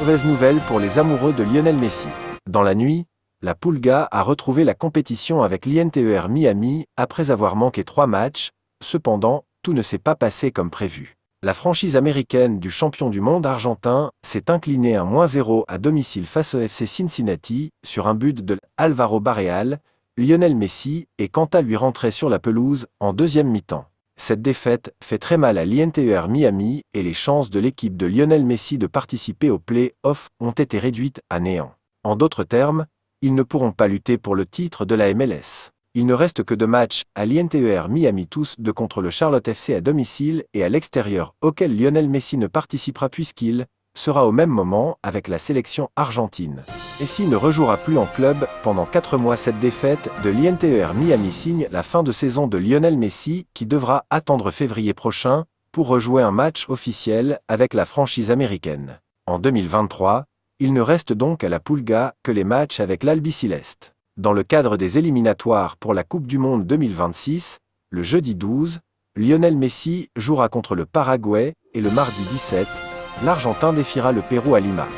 Mauvaise nouvelle pour les amoureux de Lionel Messi. Dans la nuit, la Pulga a retrouvé la compétition avec l'INTER Miami après avoir manqué trois matchs, cependant, tout ne s'est pas passé comme prévu. La franchise américaine du champion du monde argentin s'est inclinée à moins 0 à domicile face au FC Cincinnati sur un but de Alvaro Barreal, Lionel Messi et quant à lui rentrer sur la pelouse en deuxième mi-temps. Cette défaite fait très mal à l'INTER Miami et les chances de l'équipe de Lionel Messi de participer aux play-offs ont été réduites à néant. En d'autres termes, ils ne pourront pas lutter pour le titre de la MLS. Il ne reste que deux matchs à l'INTER Miami tous de contre le Charlotte FC à domicile et à l'extérieur auquel Lionel Messi ne participera puisqu'il sera au même moment avec la sélection argentine. Messi ne rejouera plus en club. Pendant 4 mois, cette défaite de l'INTER Miami signe la fin de saison de Lionel Messi, qui devra attendre février prochain pour rejouer un match officiel avec la franchise américaine. En 2023, il ne reste donc à la Pulga que les matchs avec l'Albi Céleste. Dans le cadre des éliminatoires pour la Coupe du Monde 2026, le jeudi 12, Lionel Messi jouera contre le Paraguay et le mardi 17, l'Argentin défiera le Pérou à Lima.